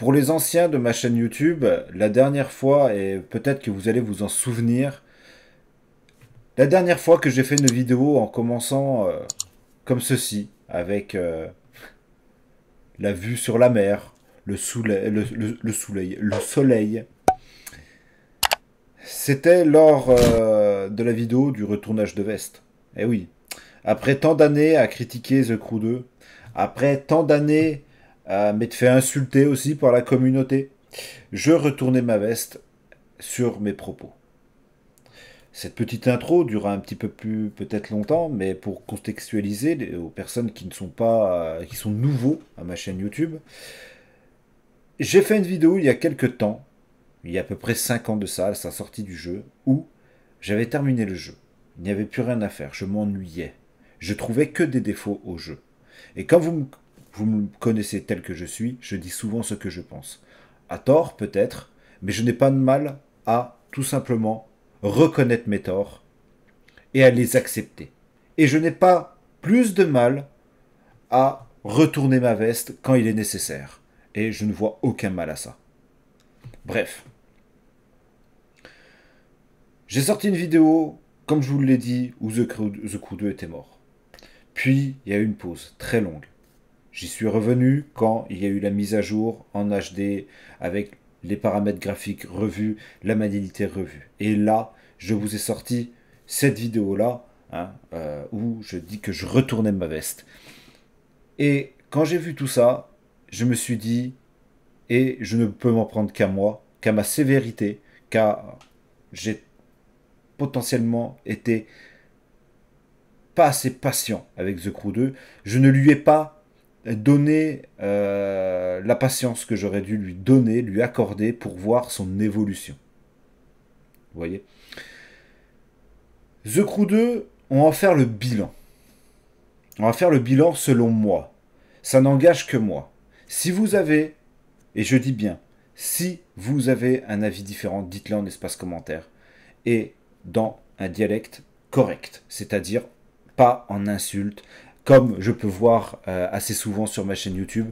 Pour les anciens de ma chaîne YouTube, la dernière fois, et peut-être que vous allez vous en souvenir, la dernière fois que j'ai fait une vidéo en commençant euh, comme ceci, avec euh, la vue sur la mer, le, soleil, le, le soleil, C'était lors euh, de la vidéo du retournage de veste. Eh oui. Après tant d'années à critiquer The Crew 2, après tant d'années euh, mais te fait insulter aussi par la communauté. Je retournais ma veste sur mes propos. Cette petite intro durera un petit peu plus peut-être longtemps, mais pour contextualiser aux personnes qui ne sont pas euh, qui sont nouveaux à ma chaîne YouTube, j'ai fait une vidéo il y a quelques temps, il y a à peu près 5 ans de ça, à sa sortie du jeu, où j'avais terminé le jeu. Il n'y avait plus rien à faire, je m'ennuyais. Je trouvais que des défauts au jeu. Et quand vous me vous me connaissez tel que je suis, je dis souvent ce que je pense. À tort, peut-être, mais je n'ai pas de mal à, tout simplement, reconnaître mes torts et à les accepter. Et je n'ai pas plus de mal à retourner ma veste quand il est nécessaire. Et je ne vois aucun mal à ça. Bref. J'ai sorti une vidéo, comme je vous l'ai dit, où The Crew, 2 était mort. Puis, il y a eu une pause très longue. J'y suis revenu quand il y a eu la mise à jour en HD avec les paramètres graphiques revus, la maniabilité revue. Et là, je vous ai sorti cette vidéo-là hein, euh, où je dis que je retournais ma veste. Et quand j'ai vu tout ça, je me suis dit, et je ne peux m'en prendre qu'à moi, qu'à ma sévérité, car j'ai potentiellement été pas assez patient avec The Crew 2. Je ne lui ai pas donner euh, la patience que j'aurais dû lui donner, lui accorder pour voir son évolution. Vous voyez The Crew 2, on va faire le bilan. On va faire le bilan selon moi. Ça n'engage que moi. Si vous avez, et je dis bien, si vous avez un avis différent, dites-le en espace commentaire et dans un dialecte correct, c'est-à-dire pas en insulte, comme je peux voir euh, assez souvent sur ma chaîne YouTube.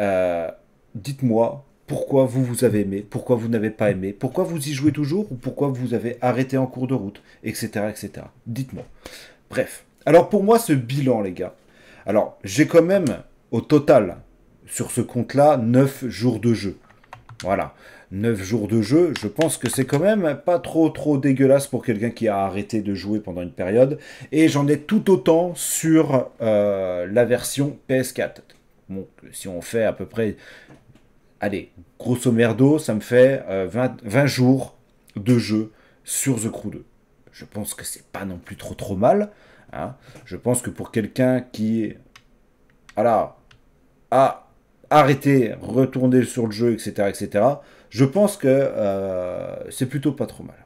Euh, dites-moi pourquoi vous vous avez aimé, pourquoi vous n'avez pas aimé, pourquoi vous y jouez toujours ou pourquoi vous avez arrêté en cours de route, etc. etc. Dites-moi. Bref. Alors pour moi, ce bilan, les gars. Alors, j'ai quand même, au total, sur ce compte-là, 9 jours de jeu. Voilà. 9 jours de jeu, je pense que c'est quand même pas trop trop dégueulasse pour quelqu'un qui a arrêté de jouer pendant une période. Et j'en ai tout autant sur euh, la version PS4. Donc si on fait à peu près, allez, grosso merdo, ça me fait 20, euh, jours de jeu sur The Crew 2. Je pense que c'est pas non plus trop trop mal. Hein. Je pense que pour quelqu'un qui voilà, a arrêté, retourné sur le jeu, etc., etc., je pense que euh, c'est plutôt pas trop mal.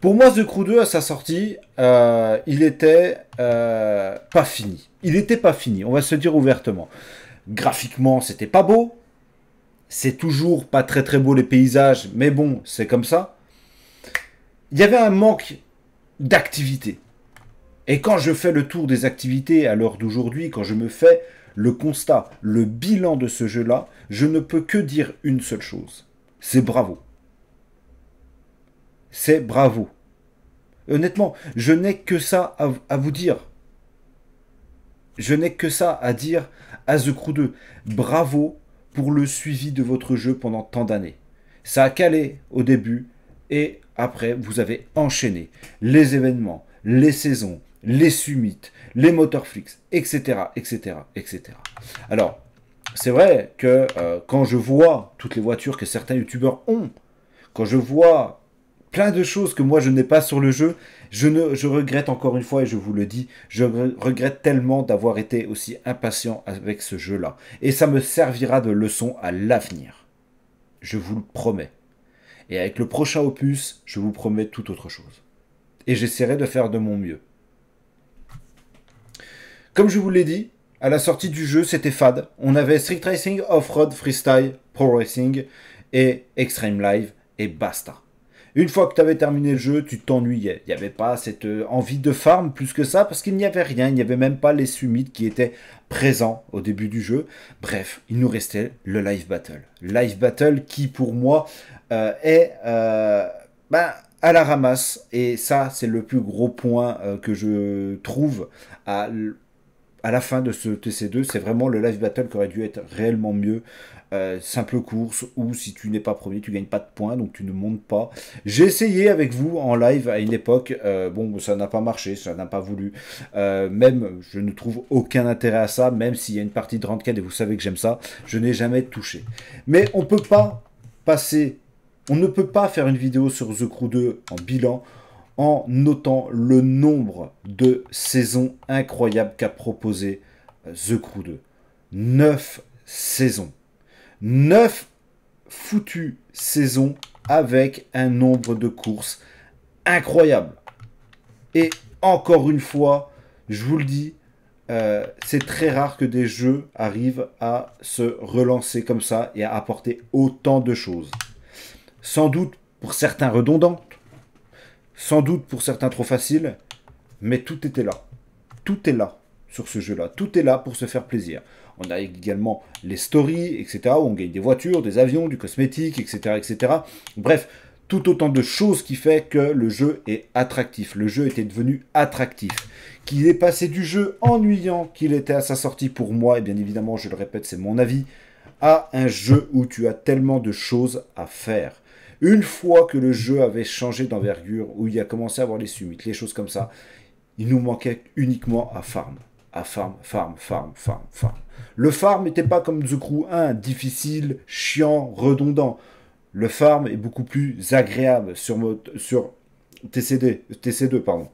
Pour moi, The Crew 2, à sa sortie, euh, il était euh, pas fini. Il n'était pas fini, on va se dire ouvertement. Graphiquement, c'était pas beau. C'est toujours pas très très beau les paysages, mais bon, c'est comme ça. Il y avait un manque d'activité. Et quand je fais le tour des activités à l'heure d'aujourd'hui, quand je me fais le constat, le bilan de ce jeu-là, je ne peux que dire une seule chose. C'est bravo. C'est bravo. Honnêtement, je n'ai que ça à, vous dire. Je n'ai que ça à dire à The Crew 2. Bravo pour le suivi de votre jeu pendant tant d'années. Ça a calé au début et après vous avez enchaîné les événements, les saisons, les Summit, les Motorflix, etc., etc., etc. Alors, c'est vrai que euh, quand je vois toutes les voitures que certains youtubeurs ont, quand je vois plein de choses que moi je n'ai pas sur le jeu, je, ne, je regrette encore une fois, et je vous le dis, je regrette tellement d'avoir été aussi impatient avec ce jeu-là. Et ça me servira de leçon à l'avenir. Je vous le promets. Et avec le prochain opus, je vous promets tout autre chose. Et j'essaierai de faire de mon mieux. Comme je vous l'ai dit, à la sortie du jeu, c'était fade. On avait Street Racing, Off-Road, Freestyle, Pro Racing et Extreme Live et basta. Une fois que tu avais terminé le jeu, tu t'ennuyais. Il n'y avait pas cette euh, envie de farm plus que ça parce qu'il n'y avait rien. Il n'y avait même pas les summits qui étaient présents au début du jeu. Bref, il nous restait le live battle. Live battle qui, pour moi, euh, est euh, ben, à la ramasse. Et ça, c'est le plus gros point que je trouve à à la fin de ce TC2, c'est vraiment le live battle qui aurait dû être réellement mieux. Euh, simple course ou si tu n'es pas premier, tu gagnes pas de points, donc tu ne montes pas. J'ai essayé avec vous en live à une époque, euh, bon, ça n'a pas marché, ça n'a pas voulu. Euh, même, je ne trouve aucun intérêt à ça, même s'il y a une partie de Ranked et vous savez que j'aime ça, je n'ai jamais touché. Mais on peut pas passer, on ne peut pas faire une vidéo sur The Crew 2 en bilan en notant le nombre de saisons incroyables qu'a proposé euh, The Crew 2. 9 saisons. 9 foutues saisons avec un nombre de courses incroyable. Et encore une fois, je vous le dis, euh, c'est très rare que des jeux arrivent à se relancer comme ça et à apporter autant de choses. Sans doute pour certains redondants, sans doute pour certains trop facile, mais tout était là. Tout est là sur ce jeu-là. Tout est là pour se faire plaisir. On a également les stories, etc., où on gagne des voitures, des avions, du cosmétique, etc., etc. Bref, tout autant de choses qui fait que le jeu est attractif. Le jeu était devenu attractif. Qu'il est passé du jeu ennuyant qu'il était à sa sortie pour moi, et bien évidemment, je le répète, c'est mon avis, à un jeu où tu as tellement de choses à faire. Une fois que le jeu avait changé d'envergure, où il a commencé à avoir les suites, les choses comme ça, il nous manquait uniquement à farm. À farm, farm, farm, farm, farm. Le farm n'était pas comme The Crew 1, difficile, chiant, redondant. Le farm est beaucoup plus agréable sur, sur TCD, TC2. Pardon.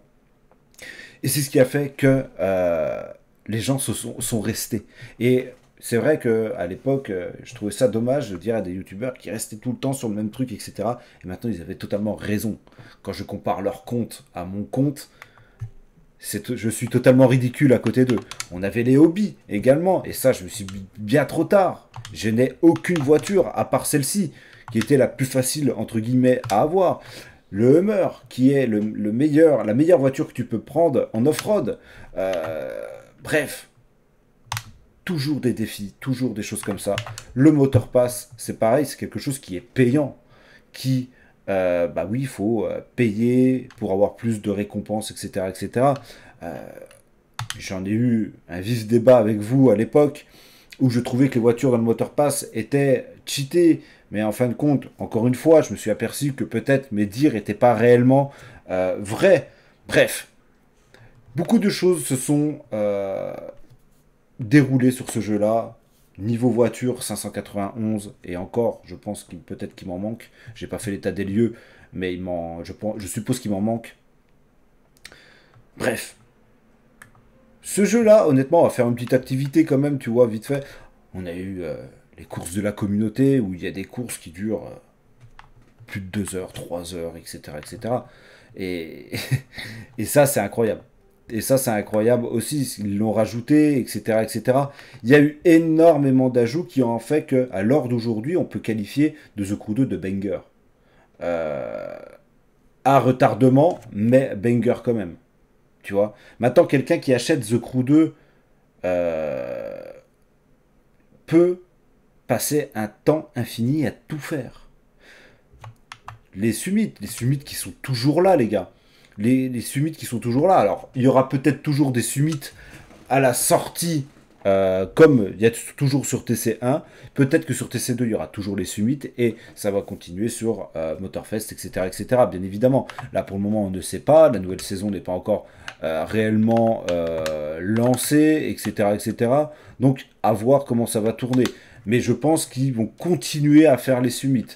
Et c'est ce qui a fait que euh, les gens se sont, sont restés. Et c'est vrai que à l'époque, euh, je trouvais ça dommage de dire à des youtubeurs qui restaient tout le temps sur le même truc, etc. Et maintenant, ils avaient totalement raison. Quand je compare leur compte à mon compte, je suis totalement ridicule à côté d'eux. On avait les hobbies également, et ça, je me suis bien trop tard. Je n'ai aucune voiture à part celle-ci, qui était la plus facile entre guillemets à avoir. Le Hummer, qui est le, meilleur, la meilleure voiture que tu peux prendre en off-road. Euh, bref, toujours des défis, toujours des choses comme ça. Le moteur passe, c'est pareil, c'est quelque chose qui est payant, qui, euh, bah oui, il faut euh, payer pour avoir plus de récompenses, etc. etc. Euh, j'en ai eu un vif débat avec vous à l'époque où je trouvais que les voitures dans le motorpass passe étaient cheatées, mais en fin de compte, encore une fois, je me suis aperçu que peut-être mes dires n'étaient pas réellement vrais. Bref, beaucoup de choses se sont déroulé sur ce jeu-là. Niveau voiture, 591, et encore, je pense qu'il peut-être qu'il m'en manque. J'ai pas fait l'état des lieux, mais il je, je suppose qu'il m'en manque. Bref. Ce jeu-là, honnêtement, on va faire une petite activité quand même, tu vois, vite fait. On a eu euh, les courses de la communauté, où il y a des courses qui durent euh, plus de 2 heures, 3 heures, etc. etc. Et, et ça, c'est incroyable. Et ça, c'est incroyable aussi. Ils l'ont rajouté, etc., etc. Il y a eu énormément d'ajouts qui ont fait que, à l'heure d'aujourd'hui, on peut qualifier de The Crew 2 de banger. Euh, à retardement, mais banger quand même. Tu vois Maintenant, quelqu'un qui achète The Crew 2 euh, peut passer un temps infini à tout faire. Les summits, les summits qui sont toujours là, les gars les, summits qui sont toujours là. Alors, il y aura peut-être toujours des summits à la sortie, euh, comme il y a toujours sur TC1. Peut-être que sur TC2, il y aura toujours les summits et ça va continuer sur euh, Motorfest, etc., etc. Bien évidemment, là pour le moment, on ne sait pas. La nouvelle saison n'est pas encore euh, réellement lancée, etc., etc. Donc, à voir comment ça va tourner. Mais je pense qu'ils vont continuer à faire les summits.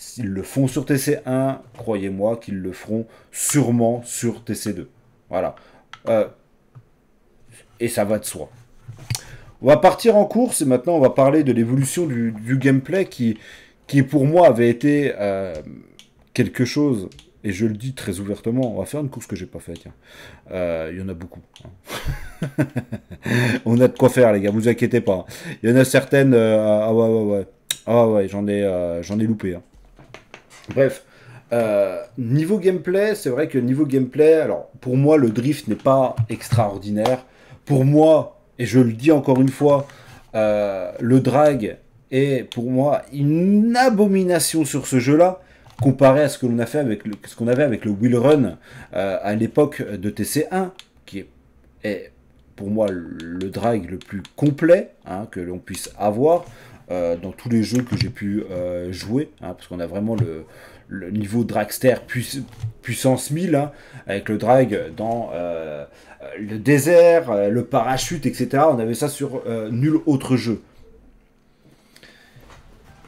S'ils le font sur TC1, croyez-moi qu'ils le feront sûrement sur TC2. Voilà. Euh, et ça va de soi. On va partir en course et maintenant on va parler de l'évolution du, gameplay qui, qui pour moi avait été euh, quelque chose, et je le dis très ouvertement, on va faire une course que j'ai pas faite. Hein. Euh, il y en a beaucoup. Hein. on a de quoi faire les gars, vous inquiétez pas. Hein. Il y en a certaines... ah ouais ouais ouais. Ah ouais, j'en ai, j'en ai loupé. Bref, euh, niveau gameplay, c'est vrai que niveau gameplay, alors pour moi le drift n'est pas extraordinaire. Pour moi, et je le dis encore une fois, euh, le drag est pour moi une abomination sur ce jeu-là comparé à ce que l'on a fait avec ce qu'on avait avec le wheel run euh, à l'époque de TC1, qui est, pour moi le, drag le plus complet hein, que l'on puisse avoir. Euh, dans tous les jeux que j'ai pu euh, jouer, hein, parce qu'on a vraiment le, niveau dragster puissance 1000, hein, avec le drag dans euh, le désert, le parachute, etc. On avait ça sur nul autre jeu.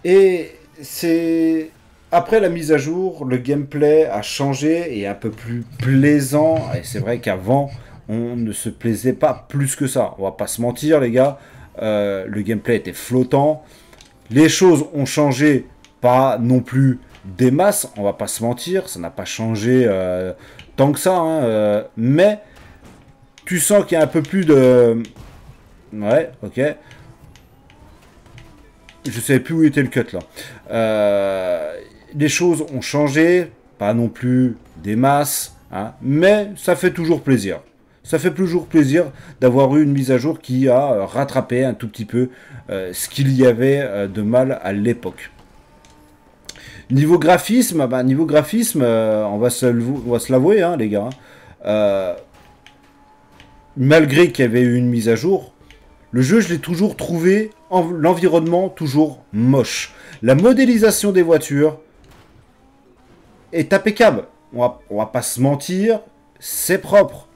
Et c'est après la mise à jour, le gameplay a changé et est un peu plus plaisant. Et c'est vrai qu'avant, on ne se plaisait pas plus que ça. On va pas se mentir, les gars. Euh, le gameplay était flottant. Les choses ont changé, pas non plus des masses, on va pas se mentir, ça n'a pas changé euh, tant que ça, hein, euh, mais tu sens qu'il y a un peu plus de... Ouais, ok. Je savais plus où était le cut là. les choses ont changé, pas non plus des masses, hein, mais ça fait toujours plaisir ça fait toujours plaisir d'avoir eu une mise à jour qui a euh, rattrapé un tout petit peu euh, ce qu'il y avait euh, de mal à l'époque. Niveau graphisme, bah, niveau graphisme, on va se, l'avouer, hein, les gars. Hein, malgré qu'il y avait eu une mise à jour, le jeu, je l'ai toujours trouvé, en, l'environnement toujours moche. La modélisation des voitures est impeccable. On on va pas se mentir, c'est propre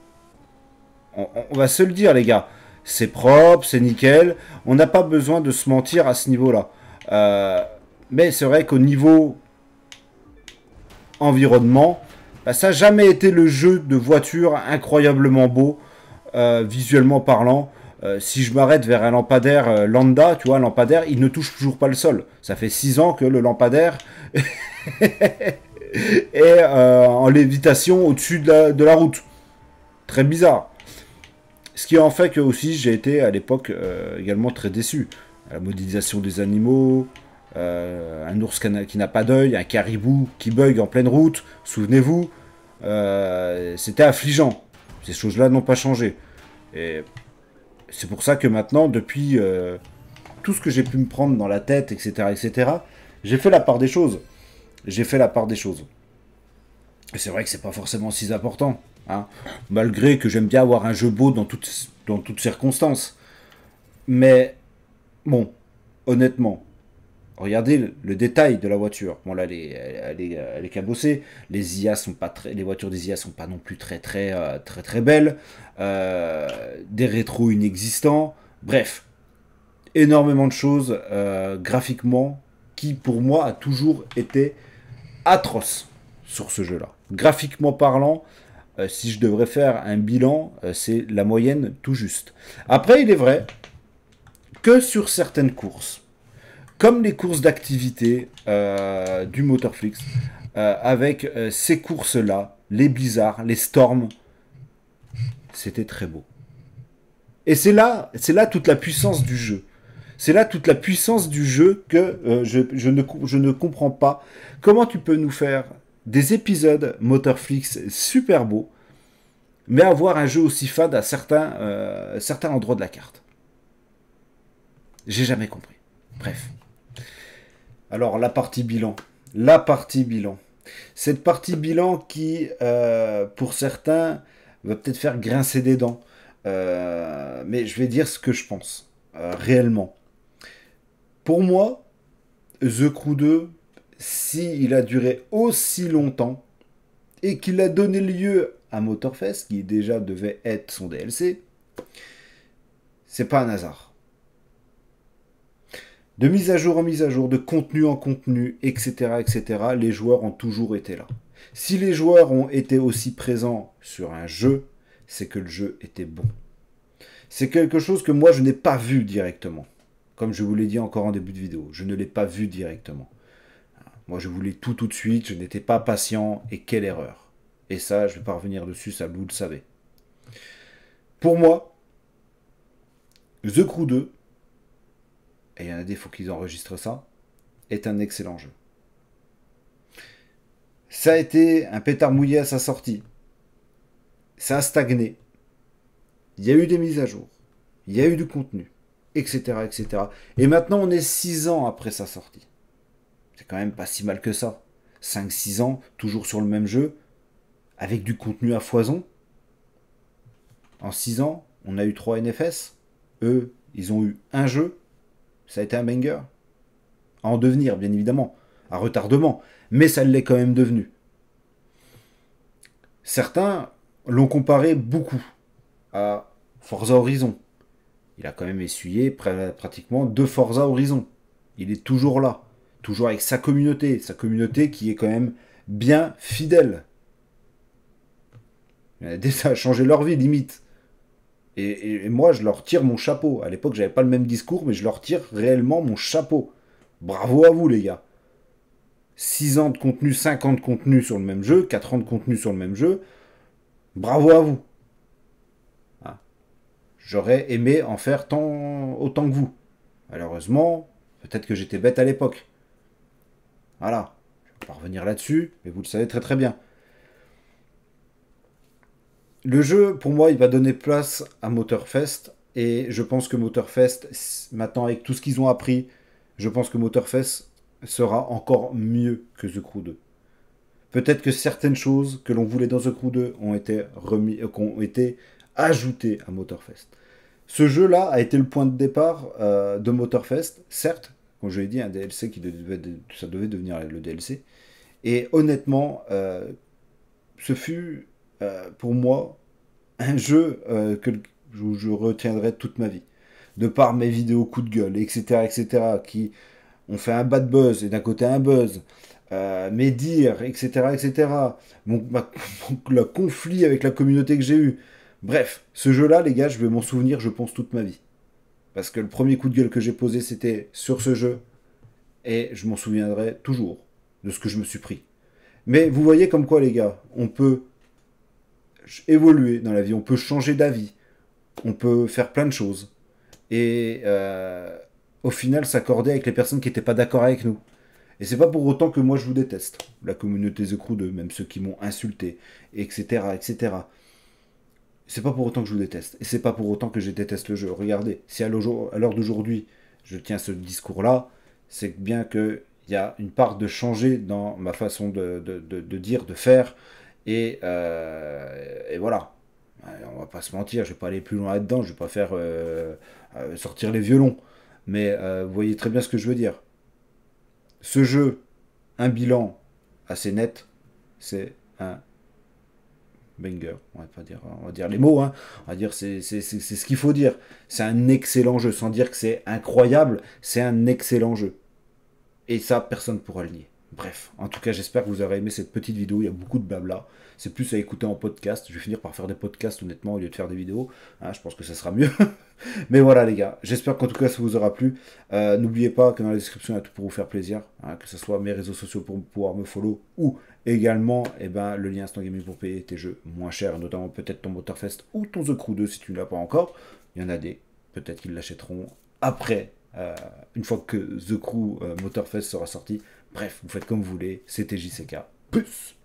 on, va se le dire, les gars. C'est propre, c'est nickel. On n'a pas besoin de se mentir à ce niveau-là. Euh, mais c'est vrai qu'au niveau environnement, bah, ça n'a jamais été le jeu de voiture incroyablement beau, euh, visuellement parlant. Euh, si je m'arrête vers un lampadaire lambda, tu vois, un lampadaire, il ne touche toujours pas le sol. Ça fait 6 ans que le lampadaire est en lévitation au-dessus de la route. Très bizarre. Ce qui en fait que aussi j'ai été à l'époque euh, également très déçu. La modélisation des animaux, euh, un ours qui n'a pas d'œil, un caribou qui bug en pleine route, souvenez-vous, euh, c'était affligeant. Ces choses-là n'ont pas changé. Et c'est pour ça que maintenant, depuis tout ce que j'ai pu me prendre dans la tête, etc., etc., j'ai fait la part des choses. J'ai fait la part des choses. Et c'est vrai que c'est pas forcément si important. Hein. Malgré que j'aime bien avoir un jeu beau dans toutes, dans toutes circonstances. Mais bon, honnêtement, regardez le, détail de la voiture. Bon là, elle est, elle, euh, cabossée. Les IA sont pas très, les voitures des IA sont pas non plus très très euh, très très, belles. Euh, des rétros inexistants. Bref, énormément de choses graphiquement qui pour moi a toujours été atroce sur ce jeu-là. Graphiquement parlant, euh, si je devrais faire un bilan, euh, c'est la moyenne tout juste. Après, il est vrai que sur certaines courses, comme les courses d'activité euh, du Motorflix, avec ces courses-là, les Blizzards, les Storms, c'était très beau. Et c'est là, c'est là toute la puissance du jeu. C'est là toute la puissance du jeu que je ne comprends pas. Comment tu peux nous faire des épisodes Motorflix super beaux, mais avoir un jeu aussi fade à certains, euh, certains endroits de la carte. J'ai jamais compris. Bref. Alors la partie bilan. La partie bilan. Cette partie bilan qui, euh, pour certains, va peut-être faire grincer des dents. Euh, mais je vais dire ce que je pense, réellement. Pour moi, The Crew 2, si il a duré aussi longtemps et qu'il a donné lieu à Motorfest, qui déjà devait être son DLC, c'est pas un hasard. De mise à jour en mise à jour, de contenu en contenu, etc., etc., les joueurs ont toujours été là. Si les joueurs ont été aussi présents sur un jeu, c'est que le jeu était bon. C'est quelque chose que moi je n'ai pas vu directement. Comme je vous l'ai dit encore en début de vidéo, je ne l'ai pas vu directement. Moi, je voulais tout tout de suite, je n'étais pas patient, et quelle erreur. Et ça, je ne vais pas revenir dessus, ça, vous le savez. Pour moi, The Crew 2, et il y en a des, faut qu'ils enregistrent ça, est un excellent jeu. Ça a été un pétard mouillé à sa sortie. Ça a stagné. Il y a eu des mises à jour. Il y a eu du contenu. Etc. etc. Et maintenant, on est six ans après sa sortie. C'est quand même pas si mal que ça. 5-6 ans, toujours sur le même jeu, avec du contenu à foison. En 6 ans, on a eu 3 NFS. Eux, ils ont eu un jeu. Ça a été un banger. À en devenir, bien évidemment. À retardement. Mais ça l'est quand même devenu. Certains l'ont comparé beaucoup à Forza Horizon. Il a quand même essuyé pratiquement deux Forza Horizon. Il est toujours là toujours avec sa communauté, sa communauté qui est quand même bien fidèle. Dès ça a changé leur vie, limite. Et, moi, je leur tire mon chapeau. À l'époque, j'avais pas le même discours, mais je leur tire réellement mon chapeau. Bravo à vous, les gars. 6 ans de contenu, 5 ans de contenu sur le même jeu, 4 ans de contenu sur le même jeu. Bravo à vous. Ah. J'aurais aimé en faire tant, autant que vous. Malheureusement, peut-être que j'étais bête à l'époque. Voilà. Je ne vais pas revenir là-dessus, mais vous le savez très très bien. Le jeu, pour moi, il va donner place à Motorfest. Et je pense que Motorfest, maintenant avec tout ce qu'ils ont appris, je pense que Motorfest sera encore mieux que The Crew 2. Peut-être que certaines choses que l'on voulait dans The Crew 2 ont été, euh, ont été ajoutées à Motorfest. Ce jeu-là a été le point de départ euh, de Motorfest, certes, comme je l'ai dit, un DLC qui devait, ça devait devenir le DLC. Et honnêtement, euh, ce fut euh, pour moi un jeu euh, que je, retiendrai toute ma vie. De par mes vidéos coup de gueule, etc., etc., qui ont fait un de buzz et d'un côté un buzz, mes dires, etc., etc., Donc le conflit avec la communauté que j'ai eu. Bref, ce jeu-là, les gars, je vais m'en souvenir, je pense, toute ma vie. Parce que le premier coup de gueule que j'ai posé, c'était sur ce jeu. Et je m'en souviendrai toujours de ce que je me suis pris. Mais vous voyez comme quoi, les gars, on peut évoluer dans la vie, on peut changer d'avis, on peut faire plein de choses. Et euh, au final, s'accorder avec les personnes qui n'étaient pas d'accord avec nous. Et c'est pas pour autant que moi je vous déteste, la communauté The Crew même ceux qui m'ont insulté, etc., etc c'est pas pour autant que je le déteste. Et c'est pas pour autant que je déteste le jeu. Regardez, si à l'heure d'aujourd'hui, je tiens ce discours-là, c'est bien qu'il y a une part de changer dans ma façon de, dire, de faire. Et, euh, voilà. Euh, on va pas se mentir, je vais pas aller plus loin là-dedans, je vais pas faire euh, sortir les violons. Mais vous voyez très bien ce que je veux dire. Ce jeu, un bilan assez net, c'est un banger. On va pas dire, on va dire les mots, hein. on va dire c'est ce qu'il faut dire. C'est un excellent jeu, sans dire que c'est incroyable, c'est un excellent jeu. Et ça, personne ne pourra le nier. Bref, en tout cas, j'espère que vous aurez aimé cette petite vidéo. Il y a beaucoup de blabla. C'est plus à écouter en podcast. Je vais finir par faire des podcasts, honnêtement, au lieu de faire des vidéos. Hein, je pense que ça sera mieux. Mais voilà, les gars. J'espère qu'en tout cas, ça vous aura plu. Euh, n'oubliez pas que dans la description, il y a tout pour vous faire plaisir. Hein, que ce soit mes réseaux sociaux pour pouvoir me follow ou Également, eh ben, le lien Instant Gaming pour payer tes jeux moins chers, notamment peut-être ton Motorfest ou ton The Crew 2 si tu ne l'as pas encore. Il y en a des, peut-être qu'ils l'achèteront après, euh, une fois que The Crew euh, Motorfest sera sorti. Bref, vous faites comme vous voulez, c'était JCK. Plus